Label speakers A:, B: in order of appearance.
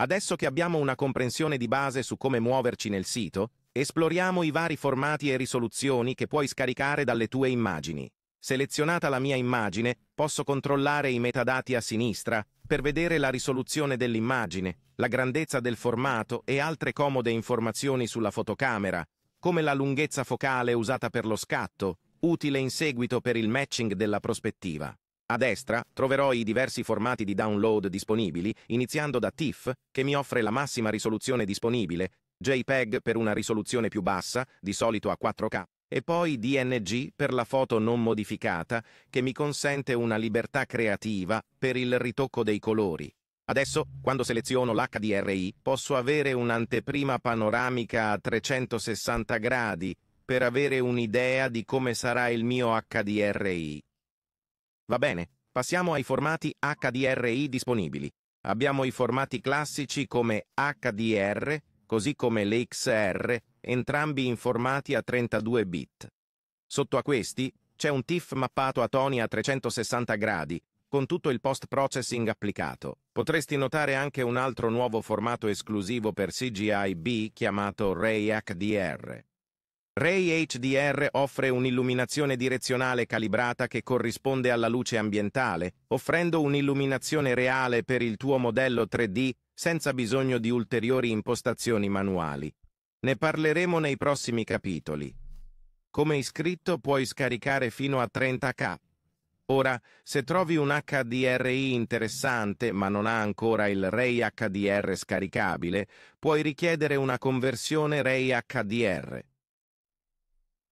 A: Adesso che abbiamo una comprensione di base su come muoverci nel sito, esploriamo i vari formati e risoluzioni che puoi scaricare dalle tue immagini. Selezionata la mia immagine, posso controllare i metadati a sinistra per vedere la risoluzione dell'immagine, la grandezza del formato e altre comode informazioni sulla fotocamera, come la lunghezza focale usata per lo scatto, utile in seguito per il matching della prospettiva. A destra troverò i diversi formati di download disponibili, iniziando da TIFF, che mi offre la massima risoluzione disponibile, JPEG per una risoluzione più bassa, di solito a 4K, e poi DNG per la foto non modificata, che mi consente una libertà creativa per il ritocco dei colori. Adesso, quando seleziono l'HDRI, posso avere un'anteprima panoramica a 360 gradi per avere un'idea di come sarà il mio HDRI. Va bene, passiamo ai formati HDRI disponibili. Abbiamo i formati classici come HDR, così come l'XR, entrambi in formati a 32 bit. Sotto a questi c'è un TIFF mappato a toni a 360 gradi, con tutto il post-processing applicato. Potresti notare anche un altro nuovo formato esclusivo per CGI-B chiamato Ray HDR. Ray HDR offre un'illuminazione direzionale calibrata che corrisponde alla luce ambientale, offrendo un'illuminazione reale per il tuo modello 3D senza bisogno di ulteriori impostazioni manuali. Ne parleremo nei prossimi capitoli. Come iscritto puoi scaricare fino a 30k. Ora, se trovi un HDRI interessante ma non ha ancora il Ray HDR scaricabile, puoi richiedere una conversione Ray HDR.